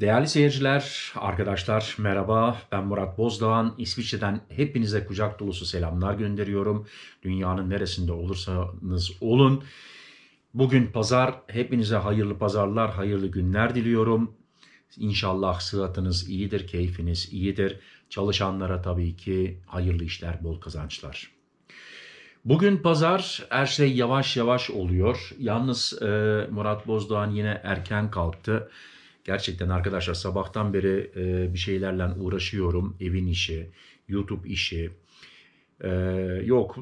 Değerli seyirciler, arkadaşlar merhaba. Ben Murat Bozdoğan. İsviçre'den hepinize kucak dolusu selamlar gönderiyorum. Dünyanın neresinde olursanız olun. Bugün pazar. Hepinize hayırlı pazarlar, hayırlı günler diliyorum. İnşallah sıhhatınız iyidir, keyfiniz iyidir. Çalışanlara tabii ki hayırlı işler, bol kazançlar. Bugün pazar her şey yavaş yavaş oluyor. Yalnız e, Murat Bozdoğan yine erken kalktı. Gerçekten arkadaşlar sabahtan beri e, bir şeylerle uğraşıyorum. Evin işi, YouTube işi, e, yok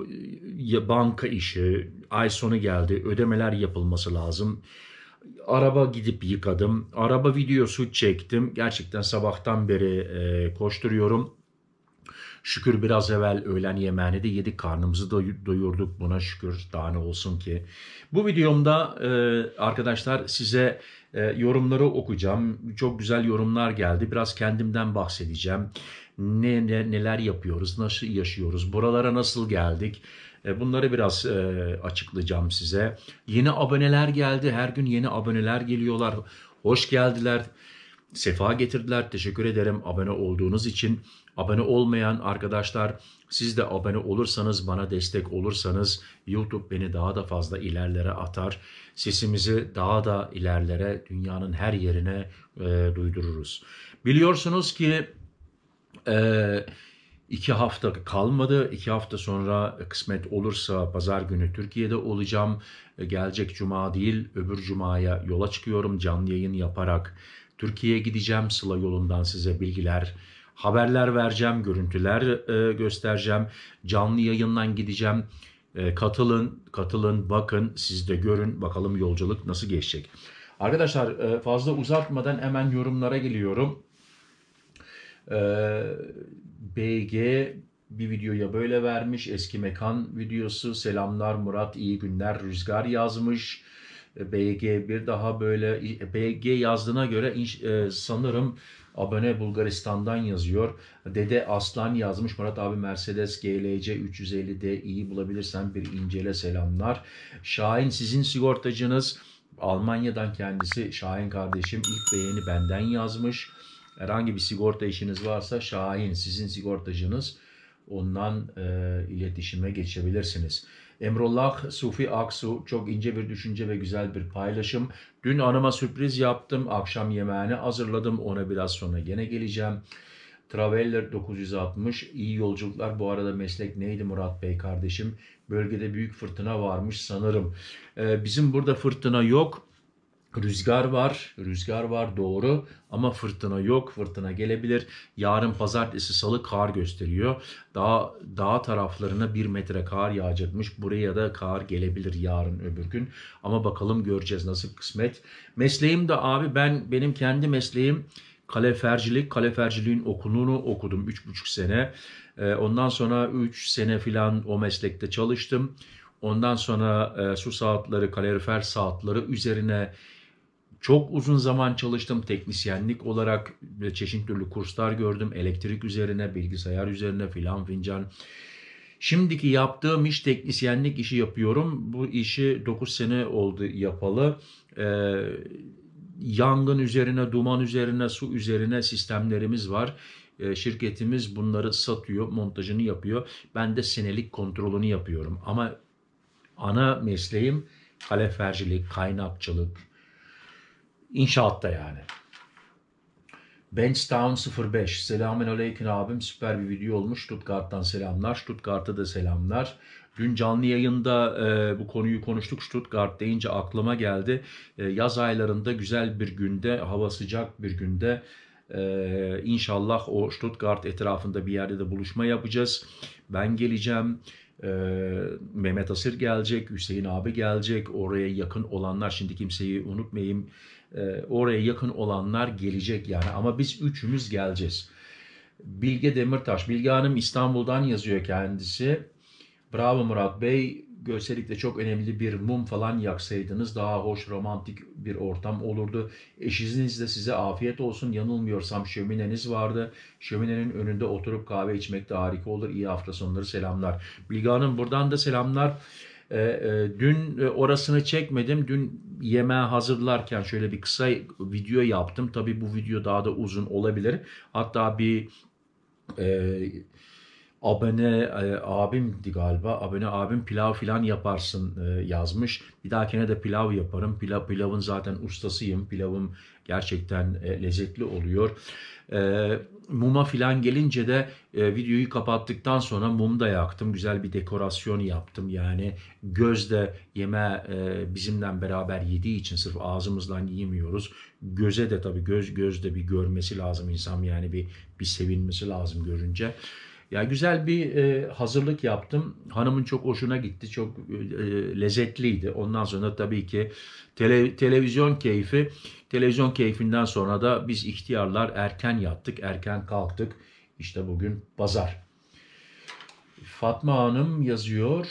banka işi, ay sonu geldi, ödemeler yapılması lazım. Araba gidip yıkadım, araba videosu çektim. Gerçekten sabahtan beri e, koşturuyorum. Şükür biraz evvel öğlen yemeğini de yedik. Karnımızı da doyurduk. Buna şükür daha ne olsun ki. Bu videomda e, arkadaşlar size e, yorumları okuyacağım. Çok güzel yorumlar geldi. Biraz kendimden bahsedeceğim. Ne, ne neler yapıyoruz, nasıl yaşıyoruz, buralara nasıl geldik? E, bunları biraz açıklayacağım size. Yeni aboneler geldi. Her gün yeni aboneler geliyorlar. Hoş geldiler. Sefa getirdiler. Teşekkür ederim abone olduğunuz için. Abone olmayan arkadaşlar siz de abone olursanız bana destek olursanız YouTube beni daha da fazla ilerlere atar. Sesimizi daha da ilerlere dünyanın her yerine e, duydururuz. Biliyorsunuz ki e, iki hafta kalmadı. İki hafta sonra kısmet olursa pazar günü Türkiye'de olacağım. E, gelecek cuma değil öbür cumaya yola çıkıyorum canlı yayın yaparak. Türkiye'ye gideceğim Sıla yolundan size bilgiler haberler vereceğim, görüntüler e, göstereceğim, canlı yayından gideceğim. E, katılın, katılın, bakın, siz de görün bakalım yolculuk nasıl geçecek. Arkadaşlar e, fazla uzatmadan hemen yorumlara geliyorum. E, BG bir videoya böyle vermiş. Eski mekan videosu. Selamlar Murat, iyi günler. Rüzgar yazmış. E, BG bir daha böyle e, BG yazdığına göre e, sanırım Abone Bulgaristan'dan yazıyor. Dede Aslan yazmış. Murat abi Mercedes GLC 350D iyi bulabilirsen bir incele selamlar. Şahin sizin sigortacınız. Almanya'dan kendisi Şahin kardeşim ilk beğeni benden yazmış. Herhangi bir sigorta işiniz varsa Şahin sizin sigortacınız ondan e, iletişime geçebilirsiniz. Emrullah Sufi Aksu çok ince bir düşünce ve güzel bir paylaşım. Dün anıma sürpriz yaptım. Akşam yemeğini hazırladım. Ona biraz sonra gene geleceğim. Traveller 960 iyi yolculuklar. Bu arada meslek neydi Murat Bey kardeşim? Bölgede büyük fırtına varmış sanırım. Ee, bizim burada fırtına yok. Rüzgar var, rüzgar var doğru ama fırtına yok, fırtına gelebilir. Yarın pazartesi salı kar gösteriyor. Dağ, dağ taraflarına bir metre kar yağacakmış. Buraya da kar gelebilir yarın öbür gün. Ama bakalım göreceğiz nasıl kısmet. Mesleğim de abi ben benim kendi mesleğim kalefercilik. Kaleferciliğin okulunu okudum 3,5 sene. Ee, ondan sonra 3 sene filan o meslekte çalıştım. Ondan sonra e, su saatleri, kalorifer saatleri üzerine çok uzun zaman çalıştım teknisyenlik olarak çeşitli türlü kurslar gördüm. Elektrik üzerine, bilgisayar üzerine filan fincan. Şimdiki yaptığım iş teknisyenlik işi yapıyorum. Bu işi 9 sene oldu yapalı. Ee, yangın üzerine, duman üzerine, su üzerine sistemlerimiz var. E, şirketimiz bunları satıyor, montajını yapıyor. Ben de senelik kontrolünü yapıyorum. Ama ana mesleğim kalefercilik, kaynakçılık, İnşaatta yani. Benchtown 05. Selamün aleyküm abim. Süper bir video olmuş. Stuttgart'tan selamlar. Stuttgart'a da selamlar. Dün canlı yayında e, bu konuyu konuştuk. Stuttgart deyince aklıma geldi. E, yaz aylarında güzel bir günde, hava sıcak bir günde ee, inşallah o Stuttgart etrafında bir yerde de buluşma yapacağız. Ben geleceğim e, Mehmet Asır gelecek, Hüseyin abi gelecek, oraya yakın olanlar şimdi kimseyi unutmayayım e, oraya yakın olanlar gelecek yani ama biz üçümüz geleceğiz. Bilge Demirtaş, Bilge Hanım İstanbul'dan yazıyor kendisi. Bravo Murat Bey, görsellikle çok önemli bir mum falan yaksaydınız daha hoş romantik bir ortam olurdu. Eşiniz de size afiyet olsun. Yanılmıyorsam şömineniz vardı. Şöminenin önünde oturup kahve içmek de harika olur. İyi hafta sonları selamlar. Bilge Hanım buradan da selamlar. E, e, dün e, orasını çekmedim. Dün yemeği hazırlarken şöyle bir kısa video yaptım. Tabii bu video daha da uzun olabilir. Hatta bir e, abone e, abimdi galiba. Abone abim pilav filan yaparsın e, yazmış. Bir dahakine de pilav yaparım. Pilav pilavın zaten ustasıyım. Pilavım gerçekten e, lezzetli oluyor. E, muma filan gelince de e, videoyu kapattıktan sonra mum da yaktım. Güzel bir dekorasyon yaptım. Yani göz de yeme e, bizimle beraber yediği için sırf ağzımızdan yiyemiyoruz. Göze de tabii göz gözde bir görmesi lazım insan yani bir bir sevinmesi lazım görünce. Ya güzel bir e, hazırlık yaptım. Hanımın çok hoşuna gitti. Çok e, e, lezzetliydi. Ondan sonra tabii ki tele, televizyon keyfi. Televizyon keyfinden sonra da biz ihtiyarlar erken yattık, erken kalktık. İşte bugün pazar. Fatma Hanım yazıyor.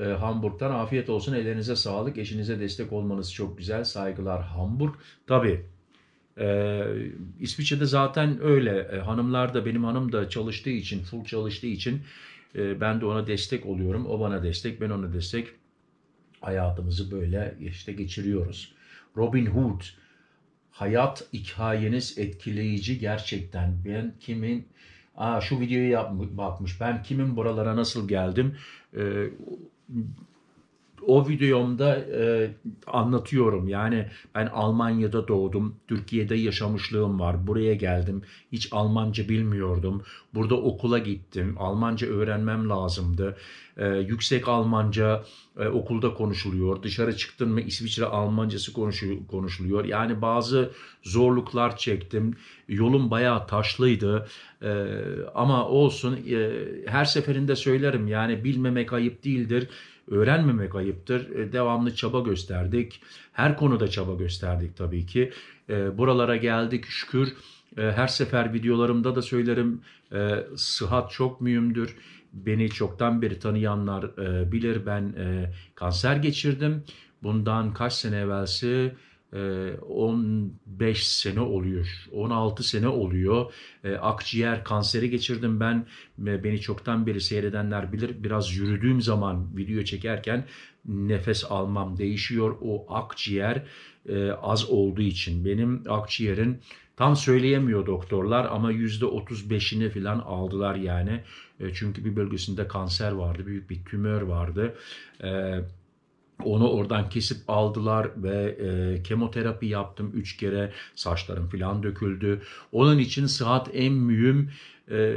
E, Hamburg'dan afiyet olsun. Ellerinize sağlık. Eşinize destek olmanız çok güzel. Saygılar Hamburg. Tabii ee, İsviçre'de zaten öyle. E, hanımlar da benim hanım da çalıştığı için, full çalıştığı için e, ben de ona destek oluyorum. O bana destek, ben ona destek. Hayatımızı böyle işte geçiriyoruz. Robin Hood. Hayat hikayeniz etkileyici gerçekten. Ben kimin Aa, şu videoyu yapmış, bakmış. Ben kimin buralara nasıl geldim? Ee, o videomda e, anlatıyorum. Yani ben Almanya'da doğdum. Türkiye'de yaşamışlığım var. Buraya geldim. Hiç Almanca bilmiyordum. Burada okula gittim. Almanca öğrenmem lazımdı. E, yüksek Almanca e, okulda konuşuluyor. Dışarı çıktın mı İsviçre Almancası konuşuluyor. Yani bazı zorluklar çektim. Yolum bayağı taşlıydı. E, ama olsun e, her seferinde söylerim. Yani bilmemek ayıp değildir. Öğrenmemek ayıptır. E, devamlı çaba gösterdik. Her konuda çaba gösterdik tabii ki. E, buralara geldik şükür. E, her sefer videolarımda da söylerim sıhhat çok mühimdir. Beni çoktan beri tanıyanlar bilir ben kanser geçirdim. Bundan kaç sene evvelsi 15 ee, sene oluyor, 16 sene oluyor. Ee, akciğer kanseri geçirdim ben. Ee, beni çoktan beri seyredenler bilir. Biraz yürüdüğüm zaman video çekerken nefes almam değişiyor. O akciğer e, az olduğu için benim akciğerin tam söyleyemiyor doktorlar ama %35'ini falan aldılar yani. E, çünkü bir bölgesinde kanser vardı, büyük bir tümör vardı. Evet onu oradan kesip aldılar ve e, kemoterapi yaptım 3 kere. Saçlarım falan döküldü. Onun için sıhhat en mühim. E,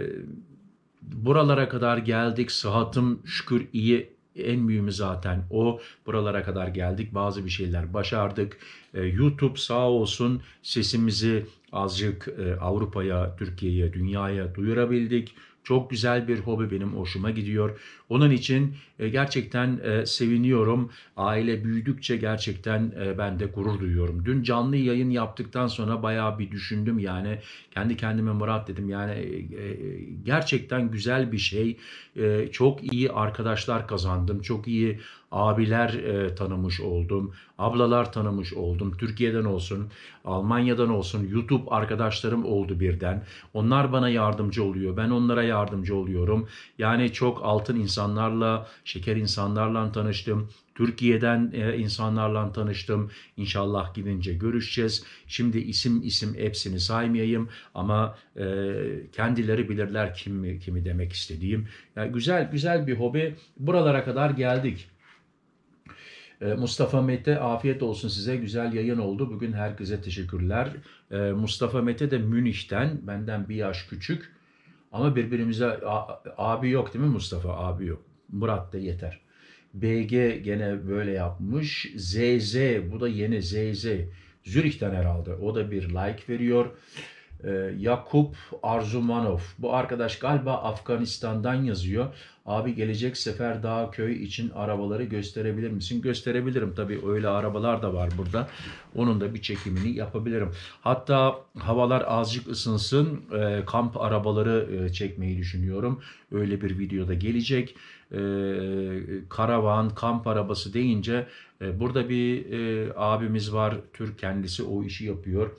buralara kadar geldik. Sıhhatım şükür iyi en mühimi zaten o. Buralara kadar geldik. Bazı bir şeyler başardık. E, YouTube sağ olsun sesimizi azıcık e, Avrupa'ya, Türkiye'ye, dünyaya duyurabildik. Çok güzel bir hobi benim hoşuma gidiyor. Onun için e, gerçekten e, seviniyorum. Aile büyüdükçe gerçekten e, ben de gurur duyuyorum. Dün canlı yayın yaptıktan sonra bayağı bir düşündüm yani. Kendi kendime Murat dedim yani gerçekten güzel bir şey. Çok iyi arkadaşlar kazandım. Çok iyi abiler e, tanımış oldum, ablalar tanımış oldum. Türkiye'den olsun, Almanya'dan olsun YouTube arkadaşlarım oldu birden. Onlar bana yardımcı oluyor, ben onlara yardımcı oluyorum. Yani çok altın insanlarla, şeker insanlarla tanıştım. Türkiye'den e, insanlarla tanıştım. İnşallah gidince görüşeceğiz. Şimdi isim isim hepsini saymayayım ama e, kendileri bilirler kimi kimi demek istediğim. Yani güzel güzel bir hobi. Buralara kadar geldik. Ee, Mustafa Mete afiyet olsun size. Güzel yayın oldu. Bugün herkese teşekkürler. Ee, Mustafa Mete de Münih'ten. Benden bir yaş küçük. Ama birbirimize abi yok değil mi Mustafa? Abi yok. Murat da yeter. BG gene böyle yapmış. ZZ bu da yeni ZZ. Zürih'ten herhalde. O da bir like veriyor. Ee, Yakup Arzumanov. Bu arkadaş galiba Afganistan'dan yazıyor. Abi gelecek sefer daha köy için arabaları gösterebilir misin? Gösterebilirim. Tabii öyle arabalar da var burada. Onun da bir çekimini yapabilirim. Hatta havalar azıcık ısınsın. E, kamp arabaları e, çekmeyi düşünüyorum. Öyle bir videoda gelecek. E, karavan, kamp arabası deyince burada bir abimiz var. Türk kendisi o işi yapıyor.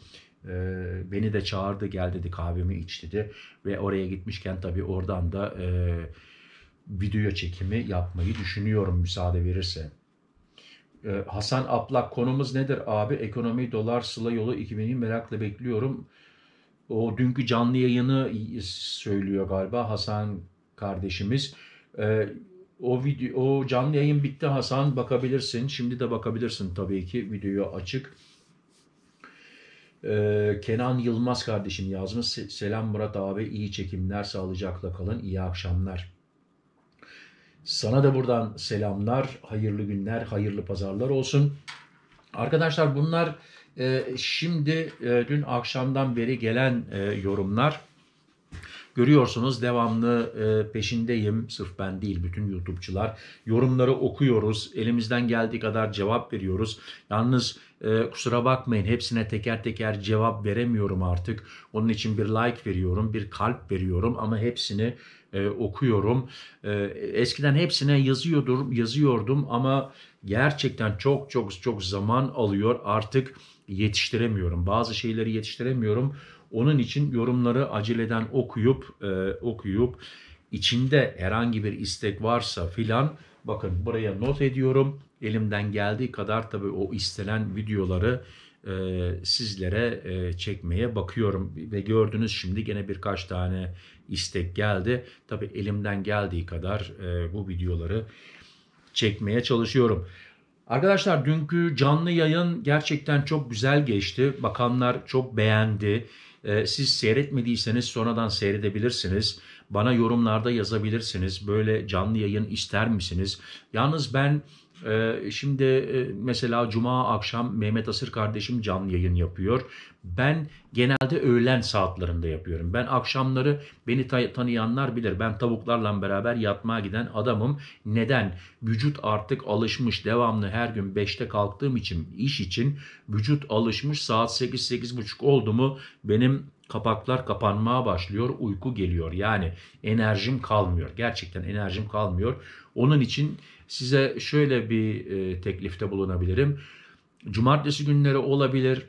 Ee, beni de çağırdı gel dedi kahvemi iç dedi. Ve oraya gitmişken tabii oradan da e, video çekimi yapmayı düşünüyorum müsaade verirse. E, Hasan Aplak konumuz nedir abi? Ekonomi dolar sıla yolu 2000'i merakla bekliyorum. O dünkü canlı yayını söylüyor galiba Hasan kardeşimiz. E, o video o canlı yayın bitti Hasan bakabilirsin. Şimdi de bakabilirsin tabii ki videoyu açık. Ee, Kenan Yılmaz kardeşim yazmış. Selam Murat abi iyi çekimler sağlıcakla kalın iyi akşamlar. Sana da buradan selamlar, hayırlı günler, hayırlı pazarlar olsun. Arkadaşlar bunlar e, şimdi e, dün akşamdan beri gelen e, yorumlar. Görüyorsunuz devamlı e, peşindeyim. Sırf ben değil bütün YouTube'çular. Yorumları okuyoruz. Elimizden geldiği kadar cevap veriyoruz. Yalnız e, kusura bakmayın hepsine teker teker cevap veremiyorum artık. Onun için bir like veriyorum, bir kalp veriyorum ama hepsini e, okuyorum. E, eskiden hepsine yazıyordum, yazıyordum ama gerçekten çok çok çok zaman alıyor. Artık yetiştiremiyorum. Bazı şeyleri yetiştiremiyorum. Onun için yorumları aceleden okuyup e, okuyup içinde herhangi bir istek varsa filan bakın buraya not ediyorum elimden geldiği kadar tabii o istenen videoları e, sizlere e, çekmeye bakıyorum ve gördünüz şimdi gene birkaç tane istek geldi. Tabii elimden geldiği kadar e, bu videoları çekmeye çalışıyorum. Arkadaşlar dünkü canlı yayın gerçekten çok güzel geçti. Bakanlar çok beğendi. E, siz seyretmediyseniz sonradan seyredebilirsiniz. Bana yorumlarda yazabilirsiniz. Böyle canlı yayın ister misiniz? Yalnız ben ee, şimdi e, mesela cuma akşam Mehmet Asır kardeşim canlı yayın yapıyor. Ben genelde öğlen saatlerinde yapıyorum. Ben akşamları beni tanıyanlar bilir. Ben tavuklarla beraber yatmaya giden adamım. Neden? Vücut artık alışmış. Devamlı her gün 5'te kalktığım için, iş için vücut alışmış. Saat 8 8.30 oldu mu benim kapaklar kapanmaya başlıyor, uyku geliyor. Yani enerjim kalmıyor. Gerçekten enerjim kalmıyor. Onun için size şöyle bir e, teklifte bulunabilirim. Cumartesi günleri olabilir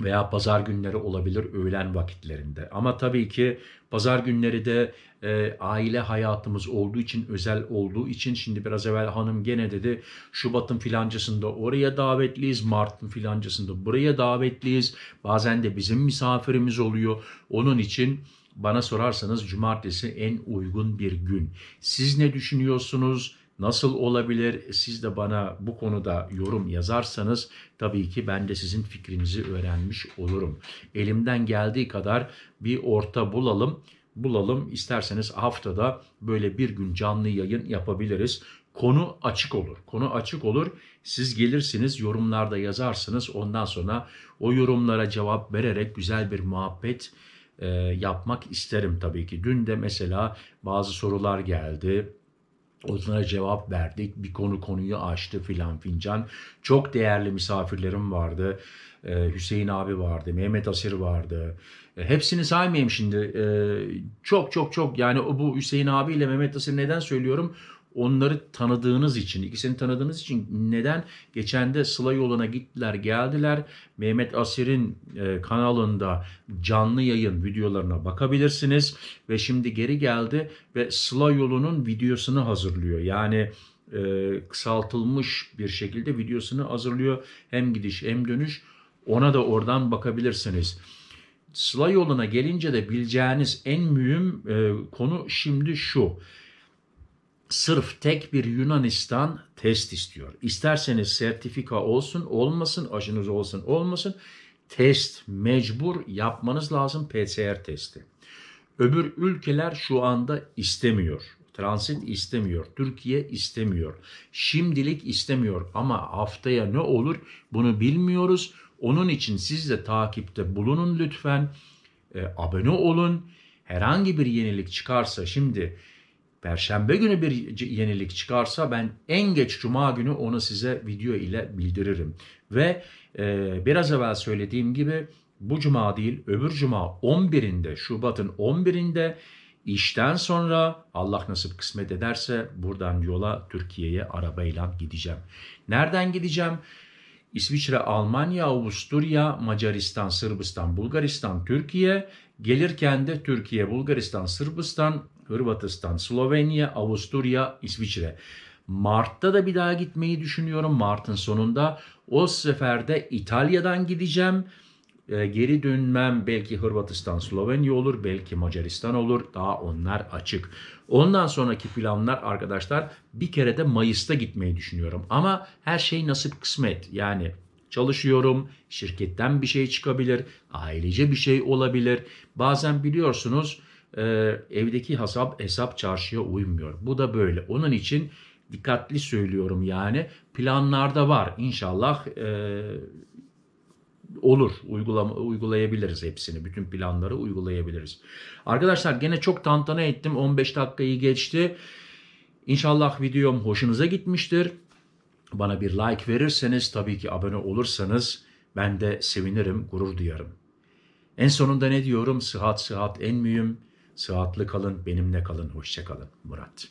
veya pazar günleri olabilir öğlen vakitlerinde. Ama tabii ki pazar günleri de e, aile hayatımız olduğu için, özel olduğu için şimdi biraz evvel hanım gene dedi Şubat'ın filancasında oraya davetliyiz, Mart'ın filancasında buraya davetliyiz. Bazen de bizim misafirimiz oluyor. Onun için bana sorarsanız cumartesi en uygun bir gün. Siz ne düşünüyorsunuz? nasıl olabilir? E, siz de bana bu konuda yorum yazarsanız tabii ki ben de sizin fikrinizi öğrenmiş olurum. Elimden geldiği kadar bir orta bulalım. Bulalım isterseniz haftada böyle bir gün canlı yayın yapabiliriz. Konu açık olur. Konu açık olur. Siz gelirsiniz, yorumlarda yazarsınız. Ondan sonra o yorumlara cevap vererek güzel bir muhabbet e, yapmak isterim tabii ki. Dün de mesela bazı sorular geldi Oduna cevap verdik. Bir konu konuyu açtı filan fincan. Çok değerli misafirlerim vardı. Ee, Hüseyin abi vardı. Mehmet Asir vardı. E, hepsini saymayayım şimdi. E, çok çok çok yani bu Hüseyin abiyle Mehmet Asir neden söylüyorum? onları tanıdığınız için, ikisini tanıdığınız için neden? Geçen de Sıla yoluna gittiler, geldiler. Mehmet Asir'in e, kanalında canlı yayın videolarına bakabilirsiniz. Ve şimdi geri geldi ve Sıla yolunun videosunu hazırlıyor. Yani e, kısaltılmış bir şekilde videosunu hazırlıyor. Hem gidiş hem dönüş. Ona da oradan bakabilirsiniz. Sıla yoluna gelince de bileceğiniz en mühim e, konu şimdi şu sırf tek bir Yunanistan test istiyor. İsterseniz sertifika olsun olmasın, aşınız olsun olmasın test mecbur yapmanız lazım PCR testi. Öbür ülkeler şu anda istemiyor. Transit istemiyor. Türkiye istemiyor. Şimdilik istemiyor ama haftaya ne olur bunu bilmiyoruz. Onun için siz de takipte bulunun lütfen. E, abone olun. Herhangi bir yenilik çıkarsa şimdi Perşembe günü bir yenilik çıkarsa ben en geç cuma günü onu size video ile bildiririm. Ve e, biraz evvel söylediğim gibi bu cuma değil öbür cuma 11'inde Şubat'ın 11'inde işten sonra Allah nasip kısmet ederse buradan yola Türkiye'ye arabayla gideceğim. Nereden gideceğim? İsviçre, Almanya, Avusturya, Macaristan, Sırbistan, Bulgaristan, Türkiye. Gelirken de Türkiye, Bulgaristan, Sırbistan, Hırvatistan, Slovenya, Avusturya, İsviçre. Mart'ta da bir daha gitmeyi düşünüyorum. Mart'ın sonunda o seferde İtalya'dan gideceğim. E, geri dönmem belki Hırvatistan, Slovenya olur, belki Macaristan olur. Daha onlar açık. Ondan sonraki planlar arkadaşlar bir kere de Mayıs'ta gitmeyi düşünüyorum. Ama her şey nasip kısmet. Yani çalışıyorum, şirketten bir şey çıkabilir, ailece bir şey olabilir. Bazen biliyorsunuz e, evdeki hesap, hesap çarşıya uymuyor. Bu da böyle. Onun için dikkatli söylüyorum yani planlarda var inşallah e, olur uygulama, uygulayabiliriz hepsini bütün planları uygulayabiliriz. Arkadaşlar gene çok tantana ettim 15 dakikayı geçti. İnşallah videom hoşunuza gitmiştir. Bana bir like verirseniz tabii ki abone olursanız ben de sevinirim, gurur duyarım. En sonunda ne diyorum? Sıhhat sıhhat en mühim. Sıhhatli kalın, benimle kalın, hoşça kalın. Murat.